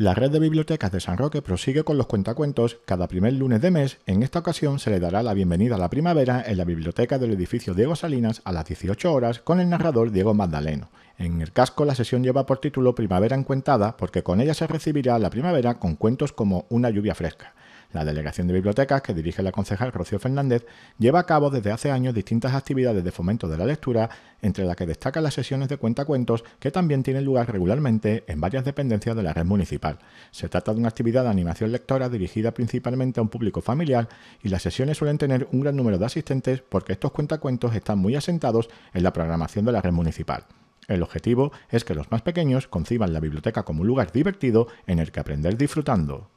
La red de bibliotecas de San Roque prosigue con los cuentacuentos cada primer lunes de mes. En esta ocasión se le dará la bienvenida a la primavera en la biblioteca del edificio Diego Salinas a las 18 horas con el narrador Diego Magdaleno. En el casco la sesión lleva por título Primavera encuentada porque con ella se recibirá la primavera con cuentos como Una lluvia fresca. La Delegación de Bibliotecas, que dirige la concejal Rocío Fernández, lleva a cabo desde hace años distintas actividades de fomento de la lectura, entre las que destacan las sesiones de cuentacuentos que también tienen lugar regularmente en varias dependencias de la red municipal. Se trata de una actividad de animación lectora dirigida principalmente a un público familiar y las sesiones suelen tener un gran número de asistentes porque estos cuentacuentos están muy asentados en la programación de la red municipal. El objetivo es que los más pequeños conciban la biblioteca como un lugar divertido en el que aprender disfrutando.